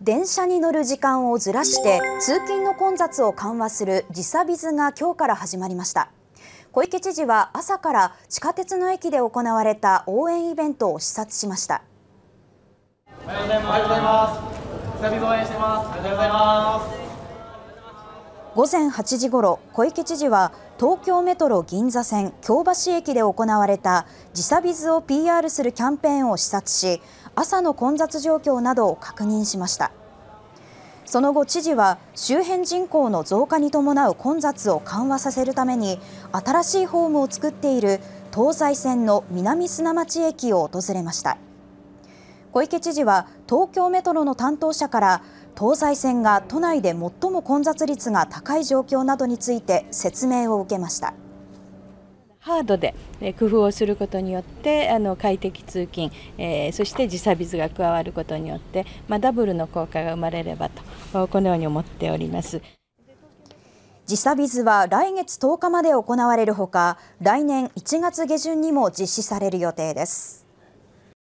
電車に乗る時間をずらして通勤の混雑を緩和する時差ビズが今日から始まりました小池知事は朝から地下鉄の駅で行われた応援イベントを視察しましたおはようございますおはようございます久々応援してますおはようございます午前8時ごろ小池知事は東京メトロ銀座線京橋駅で行われた時差ビズを PR するキャンペーンを視察し朝の混雑状況などを確認しましたその後知事は周辺人口の増加に伴う混雑を緩和させるために新しいホームを作っている東西線の南砂町駅を訪れました小池知事は東京メトロの担当者から東西線が都内で最も混雑率が高い状況などについて説明を受けました。ハードで工夫をすることによってあの快適通勤、えー、そして時差ビズが加わることによって、まあ、ダブルの効果が生まれればとこのように思っております。時差ビズは来月10日まで行われるほか来年1月下旬にも実施される予定です。